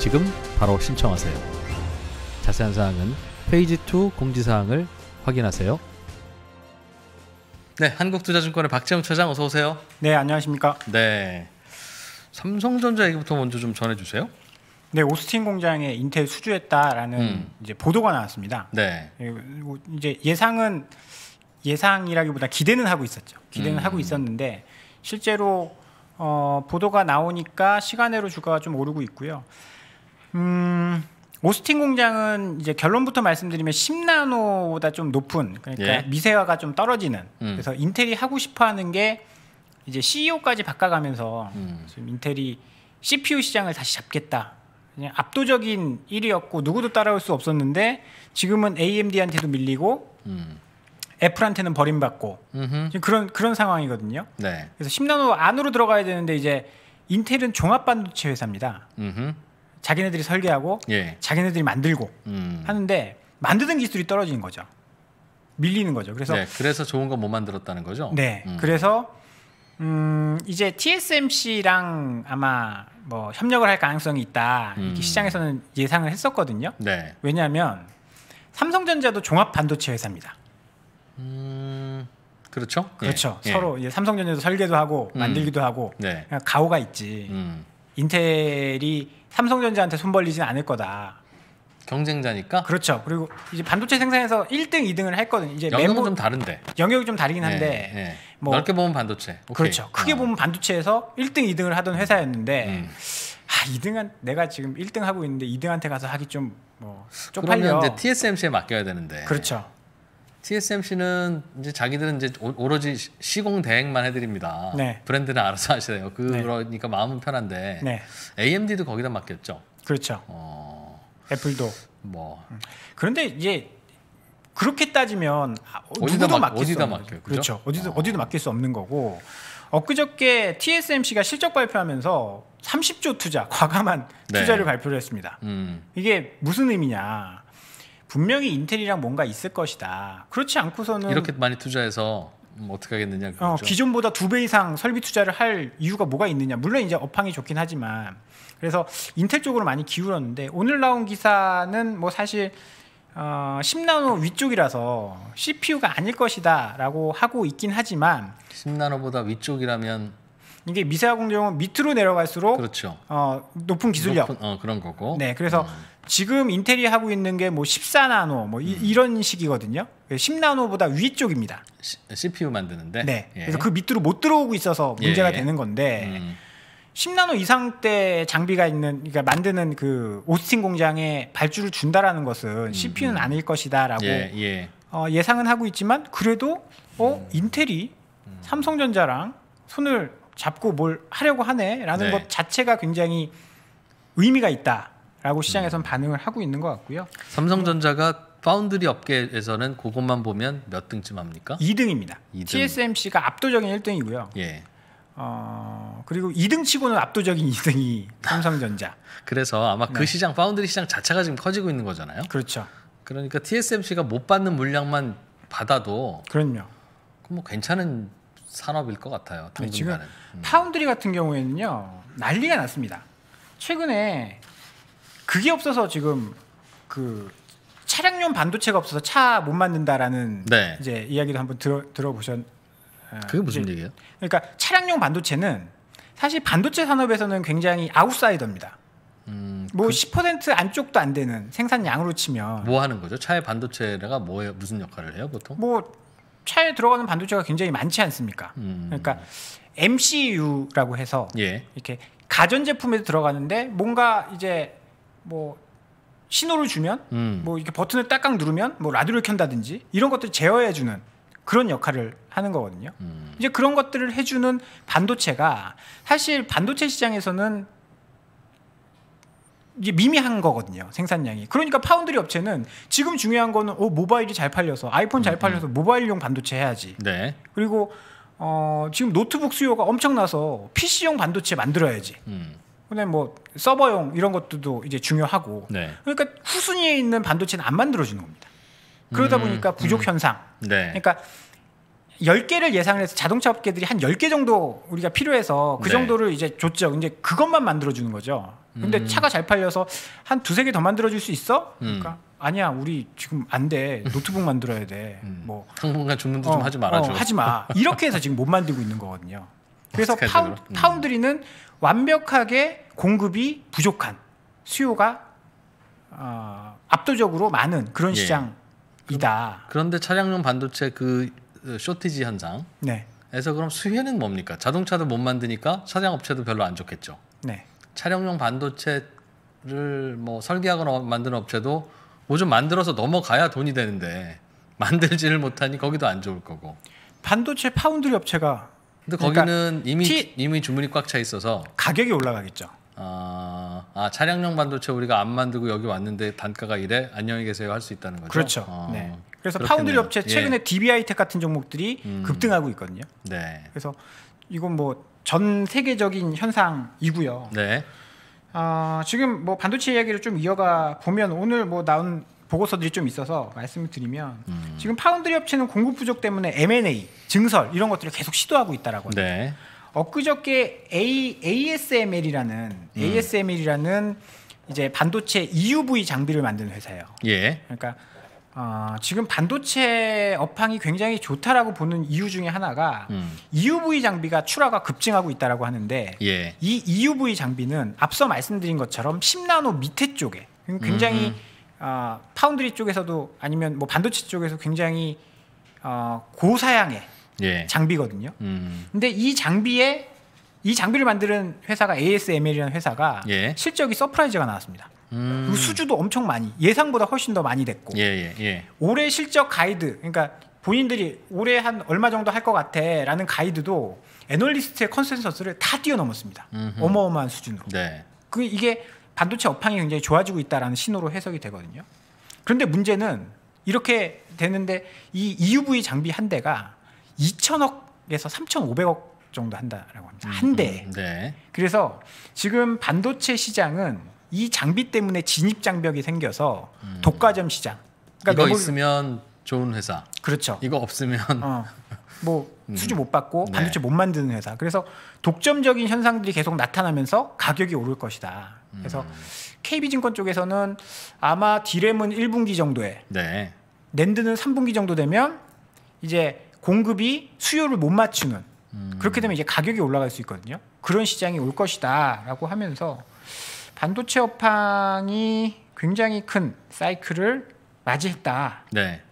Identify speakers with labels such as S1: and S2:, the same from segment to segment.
S1: 지금 바로 신청하세요. 자세한 사항은 페이지 2 공지사항을 확인하세요. 네, 한국투자증권의 박재훈 차장 어서 오세요. 네, 안녕하십니까? 네. 삼성전자 얘기부터 먼저 좀 전해 주세요. 네, 오스틴
S2: 공장에 인텔 수주했다라는 음. 이제 보도가 나왔습니다. 네. 예, 뭐 이제 예상은 예상이라기보다 기대는 하고 있었죠. 기대는 음. 하고 있었는데 실제로 어, 보도가 나오니까 시간으로 주가가 좀 오르고 있고요. 음, 오스틴 공장은 이제 결론부터 말씀드리면 10나노보다 좀 높은 그러니까 예. 미세화가 좀 떨어지는 음. 그래서 인텔이 하고 싶어하는 게 이제 CEO까지 바꿔가면서 음. 지금 인텔이 CPU 시장을 다시 잡겠다. 그냥 압도적인 1위였고 누구도 따라올 수 없었는데 지금은 AMD한테도 밀리고 음. 애플한테는 버림받고 지금 그런 그런 상황이거든요. 네. 그래서 10나노 안으로 들어가야 되는데 이제 인텔은 종합 반도체 회사입니다. 음흠. 자기네들이 설계하고 예. 자기네들이 만들고 음. 하는데 만드는 기술이 떨어지는 거죠.
S1: 밀리는 거죠. 그래서 네, 그래서 좋은 거 못 만들었다는 거죠. 네, 음.
S2: 그래서 음, 이제 TSMC랑 아마 뭐 협력을 할 가능성이 있다 이렇게 음. 시장에서는 예상을 했었거든요. 네. 왜냐하면 삼성전자도 종합 반도체 회사입니다.
S1: 음, 그렇죠. 예. 그렇죠. 예. 서로
S2: 예. 삼성전자도 설계도 하고 음. 만들기도 하고 네. 그러니까 가오가 있지. 인텔이 삼성전자한테 손벌리진 않을 거다. 경쟁자니까. 그렇죠. 그리고 이제 반도체 생산에서 1등, 2등을 했거든. 이제 영역은 메모... 좀 다른데. 영역이 좀
S1: 다르긴 네, 한데. 네, 네. 뭐... 넓게 보면 반도체. 오케이. 그렇죠.
S2: 크게 어. 보면 반도체에서 1등, 2등을 하던 회사였는데 음. 아, 2등한 내가 지금 1등 하고 있는데 2등한테 가서 하기 좀 뭐 쪽팔려. 그러면 이제
S1: TSMC에 맡겨야 되는데. 그렇죠. TSMC는 이제 자기들은 이제 오로지 시공 대행만 해드립니다. 네. 브랜드는 알아서 하시래요. 네. 그러니까 마음은 편한데 네. AMD도 거기다 맡겼죠. 그렇죠. 어... 애플도. 뭐. 음. 그런데 이제 그렇게 따지면
S2: 아, 어, 어디다 누구도 맡, 어디다 맡겨, 그렇죠. 어디도 어. 어디도 맡길 수 없는 거고 엊그저께 TSMC가 실적 발표하면서 30조 투자 과감한 네. 투자를 발표를 했습니다. 음. 이게 무슨 의미냐? 분명히 인텔이랑 뭔가 있을 것이다. 그렇지 않고서는 이렇게
S1: 많이 투자해서 뭐 어떻게 하겠느냐. 어, 기존보다
S2: 두 배 이상 설비 투자를 할 이유가 뭐가 있느냐. 물론 이제 업황이 좋긴 하지만 그래서 인텔 쪽으로 많이 기울었는데 오늘 나온 기사는 뭐 사실 어, 10나노 위쪽이라서 CPU가 아닐 것이다라고 하고 있긴 하지만 10나노보다 위쪽이라면 이게 미세화 공정은 밑으로 내려갈수록 그렇죠. 어, 높은 기술력 높은,
S1: 어, 그런 거고.
S2: 네, 그래서 음. 지금 인텔이 하고 있는 게 뭐 14나노 뭐, 뭐 음. 이, 런 식이거든요. 10나노보다 예, 위쪽입니다. CPU 만드는데. 네. 예. 그래서 그 밑으로 못 들어오고 있어서 문제가 예. 예. 되는 건데 음. 10나노 이상 때 장비가 있는 그러니까 만드는 그 오스틴 공장에 발주를 준다라는 것은 음. CPU는 음. 아닐 것이다라고 예. 예. 어, 상은 하고 있지만 그래도 어 음. 인텔이 음. 삼성전자랑 손을 잡고 뭘 하려고 하네라는 네. 것 자체가 굉장히 의미가 있다. 라고 시장에선 반응을 하고 있는 것 같고요.
S1: 삼성전자가 파운드리 업계에서는 그것만 보면 몇 등쯤 합니까? 2등입니다. 2등. TSMC가
S2: 압도적인 1등이고요.
S1: 예. 어, 그리고 2등 치고는 압도적인 2등이 삼성전자. 그래서 아마 그 네. 시장 파운드리 시장 자체가 지금 커지고 있는 거잖아요. 그렇죠. 그러니까 TSMC가 못 받는 물량만 받아도 그럼요. 뭐 괜찮은 산업일 것 같아요. 네, 당분간은. 지금
S2: 음. 파운드리 같은 경우에는요 난리가 났습니다. 최근에 그게 없어서 지금 그 차량용 반도체가 없어서 차 못 만든다라는 네. 이제 이야기도 한번 들어 들어보셨.
S1: 아, 그게 무슨 이제,
S2: 얘기예요? 그러니까 차량용 반도체는 사실 반도체 산업에서는
S1: 굉장히 아웃사이더입니다. 음,
S2: 뭐10% 그 안쪽도 안 되는 생산량으로 치면
S1: 뭐 하는 거죠? 차의 반도체가 뭐 무슨 역할을 해요 보통?
S2: 뭐 차에 들어가는 반도체가 굉장히 많지 않습니까? 음... 그러니까 MCU라고 해서 예. 이렇게 가전 제품에 들어가는데 뭔가 이제 뭐 신호를 주면 음. 뭐 이렇게 버튼을 딱깍 누르면 뭐 라디오를 켠다든지 이런 것들 제어해 주는 그런 역할을 하는 거거든요. 음. 이제 그런 것들을 해주는 반도체가 사실 반도체 시장에서는 이게 미미한 거거든요 생산량이 그러니까 파운드리 업체는 지금 중요한 거는 어, 모바일이 잘 팔려서 아이폰 잘 음, 음. 팔려서 모바일용 반도체 해야지 네. 그리고 어, 지금 노트북 수요가 엄청나서 PC용 반도체 만들어야지 음. 근데 뭐 서버용 이런 것들도 이제 중요하고 네. 그러니까 후순위에 있는 반도체는 안 만들어지는 겁니다. 그러다 음, 보니까 부족 음. 현상. 네. 그러니까 열개를 예상해서 자동차 업계들이 한 열 개 정도 우리가 필요해서 그 네. 정도를 이제 줬죠. 이제 그것만 만들어 주는 거죠. 근데 음. 차가 잘 팔려서 한 두세 개 더 만들어 줄수 있어? 음. 그러니까 아니야. 우리 지금 안 돼. 노트북 만들어야 돼. 음. 뭐 당분간 죽는 듯좀 어, 하지 말아 줘. 어, 하지 마. 이렇게 해서 지금 못 만들고 있는 거거든요.
S1: 그래서 파운, 음.
S2: 파운드리는 완벽하게 공급이 부족한 수요가
S1: 어, 압도적으로 많은 그런 예. 시장이다. 그런데 차량용 반도체 그 어, 쇼티지 현상 네. 에서 그럼 수혜는 뭡니까? 자동차도 못 만드니까 차량 업체도 별로 안 좋겠죠. 네. 차량용 반도체를 뭐 설계하거나 만드는 업체도 뭐 좀 만들어서 넘어가야 돈이 되는데 만들지를 못하니 거기도 안 좋을 거고. 반도체 파운드리 업체가 근데 거기는 그러니까 이미 티... 이미 주문이 꽉 차 있어서 가격이 올라가겠죠. 아, 아, 차량용 반도체 우리가 안 만들고 여기 왔는데 단가가 이래 안녕히 계세요 할 수 있다는 거죠. 그렇죠. 어, 네. 그래서 파운드리 업체 예. 최근에 예.
S2: DBI텍 같은 종목들이 음. 급등하고 있거든요. 네. 그래서 이건 뭐 전 세계적인 현상이고요. 네. 아, 지금 뭐 반도체 이야기를 좀 이어가 보면 오늘 뭐 나온 보고서들이 좀 있어서 말씀을 드리면 음. 지금 파운드리 업체는 공급 부족 때문에 M&A, 증설 이런 것들을 계속 시도하고 있다라고 합니다. 네. 엊그저께 A, ASML이라는 음. ASML이라는 이제 반도체 EUV 장비를 만드는 회사예요. 예. 그러니까 어, 지금 반도체 업황이 굉장히 좋다라고 보는 이유 중에 하나가 음. EUV 장비가 출하가 급증하고 있다라고 하는데 예. 이 EUV 장비는 앞서 말씀드린 것처럼 10나노 밑에 쪽에 그러니까 굉장히 음. 어, 파운드리 쪽에서도 아니면 뭐 반도체 쪽에서 굉장히 어, 고사양의 예. 장비거든요. 음. 근데 이 장비에 이 장비를 만드는 회사가 ASML이라는 회사가 예. 실적이 서프라이즈가 나왔습니다.
S1: 음. 그 수주도
S2: 엄청 많이 예상보다 훨씬 더 많이 됐고
S1: 예, 예, 예,
S2: 올해 실적 가이드 그러니까 본인들이 올해 한 얼마 정도 할 것 같아라는 가이드도 애널리스트의 컨센서스를 다 뛰어넘었습니다. 음흠. 어마어마한 수준으로. 네. 그 이게 반도체 업황이 굉장히 좋아지고 있다라는 신호로 해석이 되거든요. 그런데 문제는 이렇게 되는데 이 EUV 장비 한 대가 2천억에서 3,500억 정도 한다라고 합니다. 음, 한 대. 음, 네. 그래서 지금 반도체 시장은 이 장비 때문에 진입 장벽이 생겨서 음. 독과점 시장. 그러니까 이거 메모리... 있으면 좋은 회사. 그렇죠. 이거 없으면 어. 뭐 음. 수주 못 받고 네. 반도체 못 만드는 회사. 그래서 독점적인 현상들이 계속 나타나면서 가격이 오를 것이다. 그래서 음. KB증권 쪽에서는 아마 디램은 1분기 정도에 네. 랜드는 3분기 정도 되면 이제 공급이 수요를 못 맞추는 음. 그렇게 되면 이제 가격이 올라갈 수 있거든요. 그런 시장이 올 것이다라고 하면서 반도체 업황이 굉장히 큰 사이클을 맞이했다라는 네.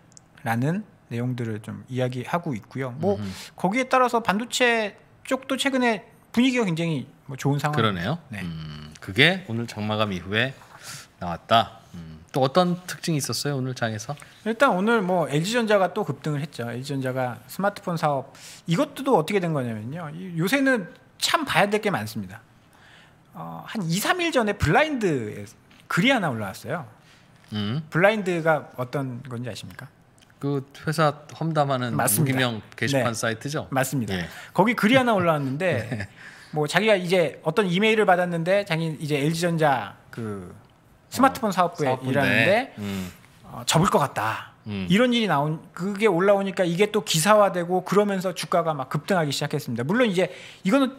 S2: 내용들을 좀 이야기하고 있고요. 뭐 음흠. 거기에 따라서 반도체 쪽도 최근에 분위기가
S1: 굉장히 뭐 좋은 상황. 그러네요. 네. 음, 그게 오늘 장마감 이후에 나왔다. 음, 또 어떤 특징이 있었어요 오늘 장에서? 일단 오늘 뭐 LG전자가 또 급등을
S2: 했죠. LG전자가 스마트폰 사업 이것도 어떻게 된 거냐면요. 요새는 참 봐야 될 게 많습니다. 어, 한 2, 3일 전에 블라인드에 글이 하나 올라왔어요. 음. 블라인드가 어떤 건지 아십니까? 그 회사 험담하는 맞습니다. 무기명 게시판 네.
S1: 사이트죠. 맞습니다. 예.
S2: 거기 글이 하나 올라왔는데 네. 뭐 자기가 이제 어떤 이메일을 받았는데 자기 이제 LG 전자 그 스마트폰 어, 사업부에 사업부인데. 일하는데 음. 어, 접을 것 같다. 음. 이런 일이 나온 그게 올라오니까 이게 또 기사화되고 그러면서 주가가 막 급등하기 시작했습니다. 물론 이제 이거는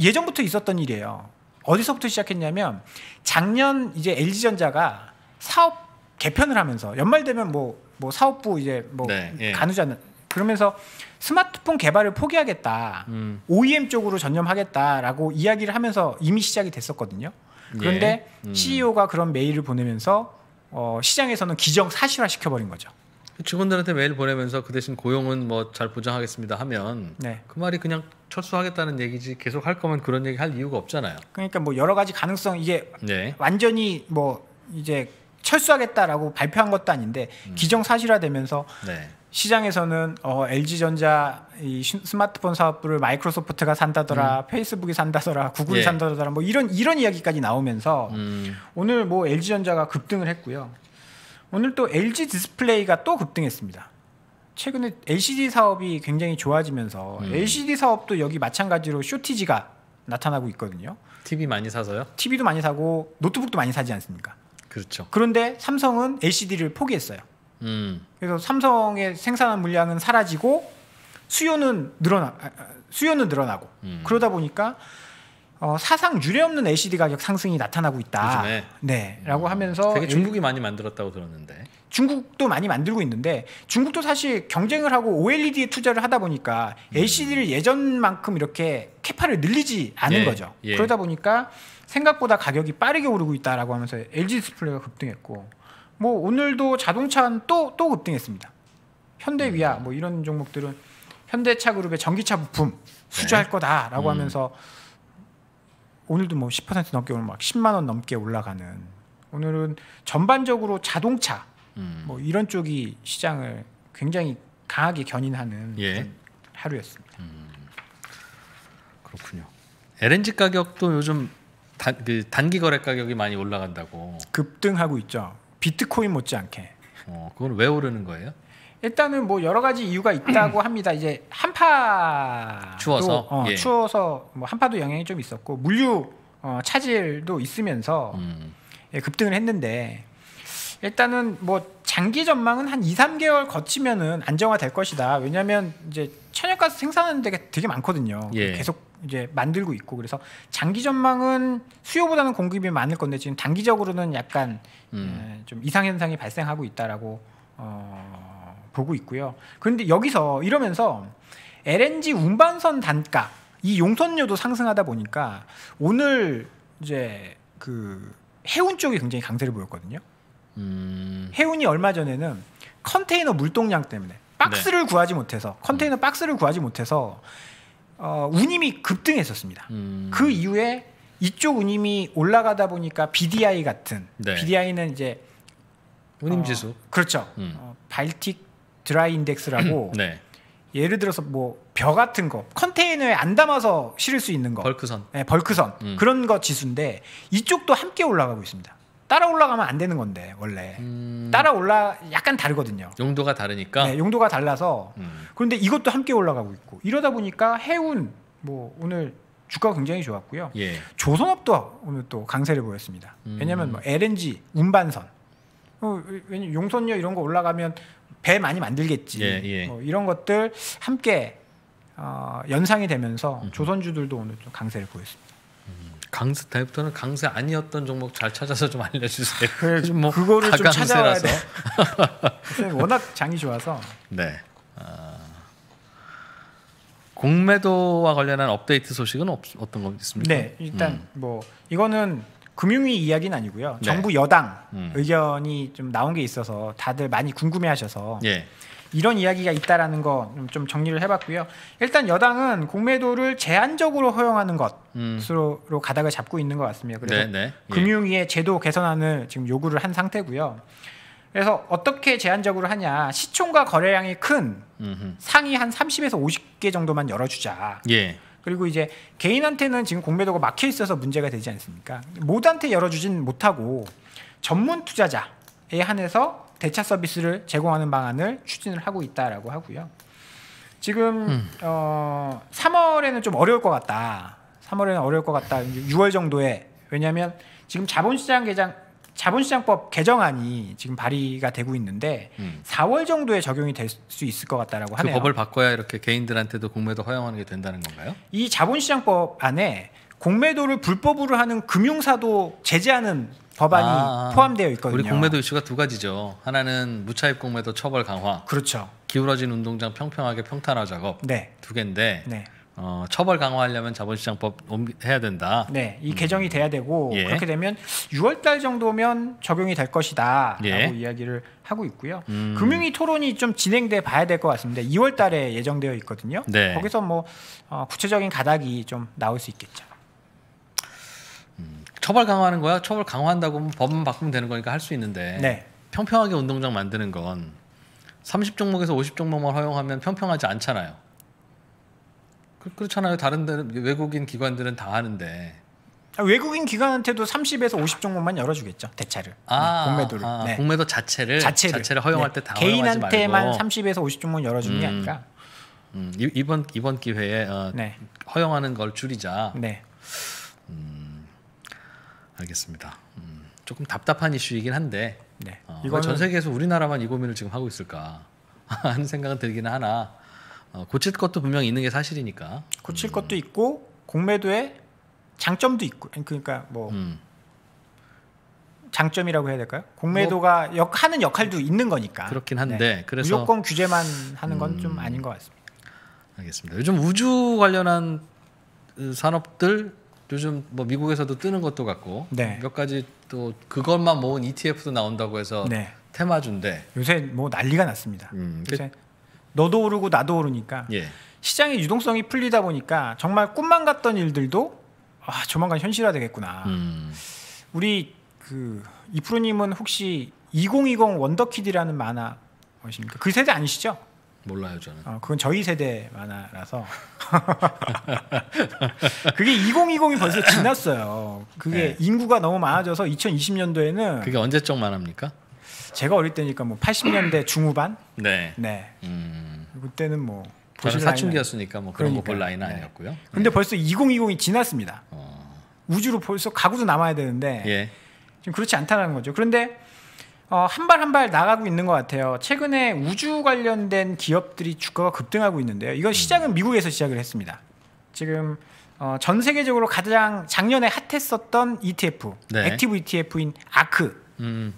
S2: 예전부터 있었던 일이에요. 어디서부터 시작했냐면 작년 이제 LG 전자가 사업 개편을 하면서 연말 되면 뭐뭐 사업부 이제 뭐 네, 예. 간호자는 그러면서 스마트폰 개발을 포기하겠다, 음. OEM 쪽으로 전념하겠다라고 이야기를 하면서 이미 시작이 됐었거든요. 예. 그런데 예. 음. CEO가 그런 메일을 보내면서 어, 시장에서는 기정 사실화 시켜버린 거죠.
S1: 직원들한테 메일 보내면서 그 대신 고용은 뭐 잘 보장하겠습니다 하면 네. 그 말이 그냥 철수하겠다는 얘기지 계속 할 거면 그런 얘기 할 이유가 없잖아요. 그러니까 뭐 여러 가지 가능성 이게 네. 완전히 뭐
S2: 이제 철수하겠다라고 발표한 것도 아닌데 음. 기정사실화되면서 네. 시장에서는 어, LG전자 이 스마트폰 사업부를 마이크로소프트가 산다더라, 음. 페이스북이 산다더라, 구글이 예. 산다더라 뭐 이런 이런 이야기까지 나오면서 음. 오늘 뭐 LG전자가 급등을 했고요. 오늘 또 LG 디스플레이가 또 급등했습니다. 최근에 LCD 사업이 굉장히 좋아지면서 음. LCD 사업도 여기 마찬가지로 쇼티지가 나타나고 있거든요. TV 많이 사서요? TV도 많이 사고 노트북도 많이 사지 않습니까? 그렇죠. 그런데 삼성은 LCD를 포기했어요. 음. 그래서 삼성의 생산한 물량은 사라지고 수요는 늘어나 아, 아, 수요는 늘어나고 음. 그러다 보니까 어, 사상 유례없는 LCD 가격 상승이 나타나고 있다. 네, 라고 하면서 되게 중국이 많이
S1: 만들었다고 들었는데.
S2: 중국도 많이 만들고 있는데 중국도 사실 경쟁을 하고 OLED에 투자를 하다 보니까 음. LCD를 예전만큼 이렇게 캐파를 늘리지 않은 예. 거죠. 예. 그러다 보니까 생각보다 가격이 빠르게 오르고 있다라고 하면서 LG 디스플레이가 급등했고 뭐 오늘도 자동차는 또또 급등했습니다. 현대위아 음. 뭐 이런 종목들은 현대차 그룹의 전기차 부품 네. 수주할 거다라고 음. 하면서 오늘도 뭐 10% 넘게 오늘 막 10만 원 넘게 올라가는 오늘은 전반적으로 자동차 음. 뭐 이런 쪽이 시장을 굉장히 강하게 견인하는 예. 하루였습니다.
S1: 음. 그렇군요. LNG 가격도 요즘 단, 그 단기 거래 가격이 많이 올라간다고 급등하고 있죠. 비트코인 못지않게. 어, 그건 왜 오르는 거예요?
S2: 일단은 뭐 여러 가지 이유가 있다고 합니다. 이제 한파 추워서 어, 예. 추워서 뭐 한파도 영향이 좀 있었고 물류 어, 차질도 있으면서 음. 예, 급등을 했는데 일단은 뭐 장기 전망은 한 2, 3개월 거치면은 안정화될 것이다. 왜냐하면 이제 천연가스 생산하는 데가 되게 많거든요. 예. 계속 이제 만들고 있고 그래서 장기 전망은 수요보다는 공급이 많을 건데 지금 단기적으로는 약간 음. 예, 좀 이상 현상이 발생하고 있다라고 어, 보고 있고요. 그런데 여기서 이러면서 LNG 운반선 단가 이 용선료도 상승하다 보니까 오늘 이제 그 해운 쪽이 굉장히 강세를 보였거든요.
S1: 음.
S2: 해운이 얼마 전에는 컨테이너 물동량 때문에 박스를 네. 구하지 못해서 컨테이너 박스를 구하지 못해서 어, 운임이 급등했었습니다. 음. 그 이후에 이쪽 운임이 올라가다 보니까 BDI 같은 네. BDI는 이제 운임 어, 지수 어, 그렇죠. 음. 어, 발틱 드라이 인덱스라고 네. 예를 들어서 뭐 벼 같은 거 컨테이너에 안 담아서 실을 수 있는 거 벌크선, 네, 벌크선 음. 그런 거 지수인데 이쪽도 함께 올라가고 있습니다. 따라 올라가면 안 되는 건데 원래 음... 따라 올라 약간 다르거든요. 용도가 다르니까. 네, 용도가 달라서 음... 그런데 이것도 함께 올라가고 있고 이러다 보니까 해운 뭐 오늘 주가가 굉장히 좋았고요. 예. 조선업도 오늘 또 강세를 보였습니다. 음... 왜냐하면 뭐 LNG 운반선, 어, 용선료 이런 거 올라가면 배 많이 만들겠지.
S1: 예, 예. 뭐
S2: 이런 것들 함께 어, 연상이 되면서 조선주들도 오늘 좀 강세를
S1: 보였습니다. 강스 다이부터는 강세 아니었던 종목 잘 찾아서 좀 알려주세요. 그래, 좀뭐 그거를 좀 찾아와야 돼. 워낙
S2: 장이 좋아서. 네. 아,
S1: 공매도와 관련한 업데이트 소식은 없, 어떤 거 있습니까? 네, 일단
S2: 음. 뭐 이거는 금융위 이야기는 아니고요. 네. 정부
S1: 여당 음.
S2: 의견이 좀 나온 게 있어서 다들 많이 궁금해하셔서 예. 이런 이야기가 있다라는 거 좀 정리를 해봤고요. 일단 여당은 공매도를 제한적으로 허용하는
S1: 것으로
S2: 음. 가닥을 잡고 있는 것 같습니다. 그래서 네, 네. 예. 금융위의 제도 개선안을 지금 요구를 한 상태고요. 그래서 어떻게 제한적으로 하냐 시총과 거래량이 큰 음흠. 상위 한 30에서 50개 정도만 열어주자. 예. 그리고 이제 개인한테는 지금 공매도가 막혀 있어서 문제가 되지 않습니까? 모두한테 열어주진 못하고 전문 투자자에 한해서 대차 서비스를 제공하는 방안을 추진을 하고 있다라고 하고요. 지금 음. 어, 3월에는 좀 어려울 것 같다. 3월에는 어려울 것 같다. 6월 정도에 왜냐하면 지금 자본시장 개장 자본시장법 개정안이 지금 발의가 되고 있는데 음. 4월 정도에 적용이 될 수 있을 것 같다라고 그 하네요. 법을
S1: 바꿔야 이렇게 개인들한테도 공매도 허용하는 게 된다는 건가요?
S2: 이 자본시장법 안에 공매도를 불법으로 하는 금융사도 제재하는 법안이 아, 포함되어 있거든요. 우리 공매도
S1: 이슈가 두 가지죠. 하나는 무차입 공매도 처벌 강화. 그렇죠. 기울어진 운동장 평평하게 평탄화 작업. 네. 두 개인데. 네. 어, 처벌 강화하려면 자본시장법 해야 된다. 네, 이
S2: 개정이 돼야 되고 음. 예. 그렇게 되면 6월달 정도면 적용이 될 것이다라고 예. 이야기를 하고 있고요. 음. 금융위 토론이 좀 진행돼 봐야 될 것 같습니다. 2월달에 예정되어 있거든요. 네. 거기서 뭐 어, 구체적인 가닥이 좀 나올 수 있겠죠.
S1: 처벌 강화하는 거야. 처벌 강화한다고 하면 법만 바꾸면 되는 거니까 할 수 있는데 네. 평평하게 운동장 만드는 건 30종목에서 50종목만 허용하면 평평하지 않잖아요. 그, 그렇잖아요. 다른 데는 외국인 기관들은 다 하는데 아, 외국인 기관한테도 30에서 50종목만 열어주겠죠 대차를 아, 네, 공매도를 아, 네. 공매도 자체를 자체를, 자체를 허용할 네. 때다 개인한테만
S2: 30에서 50종목 열어주는 음, 아니라
S1: 음, 이번 이번 기회에 어, 네. 허용하는 걸 줄이자. 네. 알겠습니다. 음, 조금 답답한 이슈이긴 한데 네. 어, 이거전 세계에서 우리나라만 이 고민을 지금 하고 있을까 하는 생각은 들기는 하나 어, 고칠 것도 분명히 있는 게 사실이니까 고칠 음. 것도 있고 공매도의
S2: 장점도 있고 그러니까 뭐 음. 장점이라고 해야 될까요? 공매도가 뭐, 역, 하는 역할도 있는 거니까 그렇긴 한데 네. 그래서 무조건 규제만 하는 건좀
S1: 음. 아닌 것 같습니다. 알겠습니다. 요즘 우주 관련한 그 산업들 요즘 뭐 미국에서도 뜨는 것도 같고 네. 몇 가지 또 그것만 모은 ETF도 나온다고 해서 네. 테마주인데
S2: 요새 뭐 난리가 났습니다. 음, 그 요새 그... 너도 오르고 나도 오르니까 예. 시장의 유동성이 풀리다 보니까 정말 꿈만 같던 일들도 아, 조만간 현실화 되겠구나. 음. 우리 그 이프로님은 혹시 2020 원더키드라는 만화 보십니까? 그 세대 아니시죠? 몰라요 저는. 어, 그건 저희 세대
S1: 만화라서
S2: 그게 2020이 벌써 지났어요. 그게 네. 인구가 너무 많아져서 2020년도에는 그게 언제적 만화입니까? 제가 어릴 때니까 뭐 80년대 중후반.
S1: 네. 네.
S2: 음... 그때는 뭐 저는 사춘기였으니까 뭐 그런 거볼 라인은 네. 아니었고요. 근데 네. 벌써 2020이 지났습니다. 어... 우주로 벌써 가구도 남아야 되는데 예. 지금 그렇지 않다는 거죠. 그런데 어, 한 발 한 발 나가고 있는 것 같아요. 최근에 우주 관련된 기업들이 주가가 급등하고 있는데요. 이건 시작은 음. 미국에서 시작을 했습니다. 지금 어, 전 세계적으로 가장 작년에 핫했었던 ETF, 네. 액티브 ETF인 아크. 음.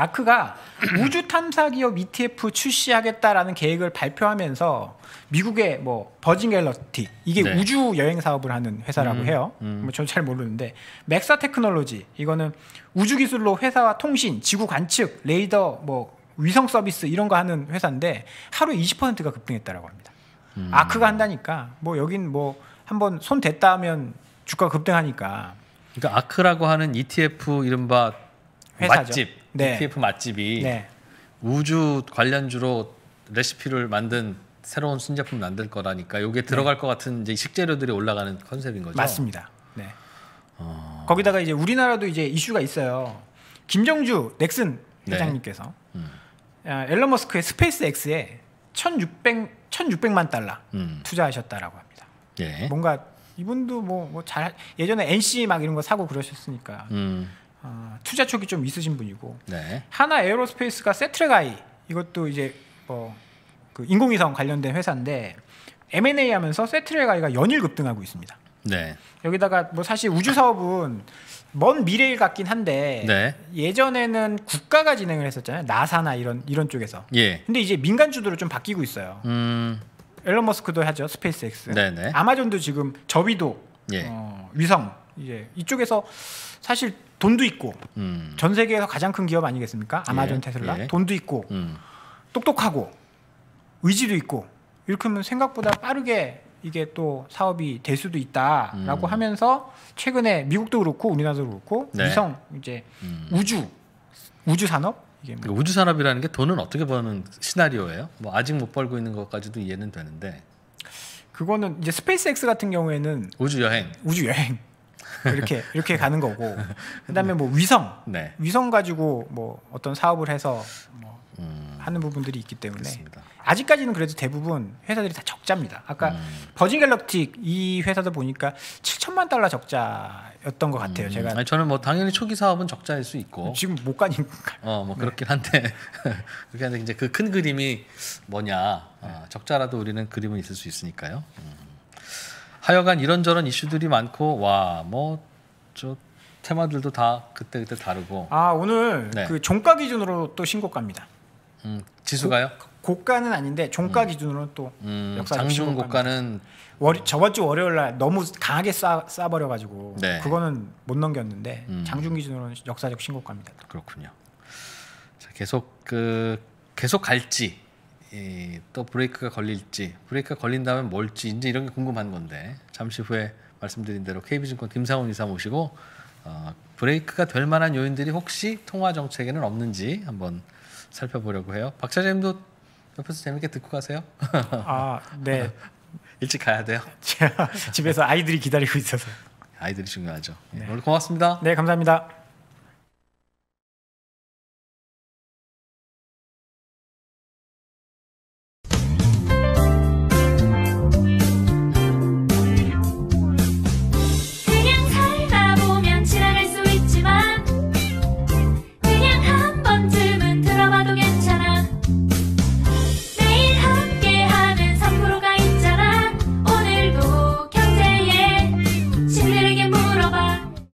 S2: 아크가 우주 탐사 기업 ETF 출시하겠다라는 계획을 발표하면서 미국의 뭐 버진 갤러티 이게 네. 우주 여행 사업을 하는 회사라고 음, 해요. 음. 뭐 저는 잘 모르는데 맥사 테크놀로지 이거는 우주 기술로 회사와 통신, 지구 관측, 레이더 뭐 위성 서비스 이런 거 하는 회사인데 하루에 20%가
S1: 급등했다라고 합니다.
S2: 음. 아크가 한다니까 뭐 여긴 뭐 한번 손 댔다 하면
S1: 주가 급등하니까. 그러니까 아크라고 하는 ETF 이른바 회사죠. 맛집 네. ETF 맛집이 네. 우주 관련주로 레시피를 만든 새로운 순제품 만들 거라니까 이게 들어갈 네. 것 같은 이제 식재료들이 올라가는 컨셉인 거죠. 맞습니다.
S2: 네. 어... 거기다가 이제 우리나라도 이제 이슈가 있어요. 김정주 넥슨 네. 회장님께서 음. 아, 앨런 머스크의 스페이스 X에 1,600 1,600만 달러 음. 투자하셨다라고 합니다. 예. 뭔가 이분도 뭐뭐 뭐 예전에 NC 막 이런 거 사고 그러셨으니까 음. 아, 투자 촉이 좀 있으신 분이고 네. 하나 에어로스페이스가 세트레가이 이것도 이제 뭐 그 인공위성 관련된 회사인데 M&A 하면서 세트레가이가 연일 급등하고 있습니다. 네. 여기다가 뭐 사실 우주 사업은 먼 미래일 같긴 한데 네. 예전에는 국가가 진행을 했었잖아요. 나사나 이런 이런 쪽에서. 예. 근데 이제 민간 주도로 좀 바뀌고 있어요. 음. 앨런 머스크도 하죠. 스페이스엑스 네, 네. 아마존도 지금 저위도 예. 어, 위성 이제 이쪽에서 사실 돈도 있고 음. 전 세계에서 가장 큰 기업 아니겠습니까? 아마존, 예, 테슬라 예. 돈도 있고 음. 똑똑하고 의지도 있고 이렇게 하면 생각보다 빠르게 이게 또 사업이 될 수도 있다라고 음. 하면서 최근에 미국도 그렇고 우리나라도 그렇고 네. 위성 이제 음. 우주
S1: 우주 산업 이게 뭐. 그 우주 산업이라는 게 돈은 어떻게 버는 시나리오예요? 뭐 아직 못 벌고 있는 것까지도 이해는 되는데
S2: 그거는 이제 스페이스X 같은 경우에는
S1: 우주 여행 우주 여행 이렇게
S2: 이렇게 가는 거고 그다음에 뭐 위성 네. 위성 가지고 뭐 어떤 사업을 해서 뭐 음. 하는 부분들이 있기 때문에 그렇습니다. 아직까지는 그래도 대부분 회사들이 다 적자입니다. 아까 음. 버진 갤럭틱 이 회사도 보니까 7천만 달러
S1: 적자였던 것 같아요. 음. 제가 아니, 저는 뭐 당연히 초기 사업은 적자일 수 있고 지금 못 가니까 어뭐 그렇긴 네. 한데 그렇게 한데 이제 그 큰 그림이 뭐냐 어, 적자라도 우리는 그림은 있을 수 있으니까요. 음. 하여간 이런저런 이슈들이 많고 와 뭐 저 테마들도 다 그때 그때 다르고. 아 오늘 네. 그
S2: 종가 기준으로 또 신고가입니다.
S1: 음 지수가요?
S2: 고, 가는 아닌데 종가 음. 기준으로 또
S1: 음, 역사 장중 고가는
S2: 월, 저번 주 월요일 날 너무 강하게 싸, 버려 가지고 네. 그거는 못 넘겼는데 음. 장중 기준으로는 역사적 신고가입니다. 그렇군요.
S1: 자, 계속 그 계속 갈지 이, 예, 또 브레이크가 걸릴지 브레이크가 걸린다면 뭘지 이제 이런 게 궁금한 건데 잠시 후에 말씀드린 대로 KB증권 김상훈 이사 모시고 어, 브레이크가 될 만한 요인들이 혹시 통화 정책에는 없는지 한번 살펴보려고 해요. 박 차장님도 옆에서 재밌게 듣고 가세요. 아 네. 일찍 가야 돼요. 집에서 아이들이 기다리고 있어서. 아이들이 중요하죠. 예, 네. 오늘 고맙습니다. 네 감사합니다.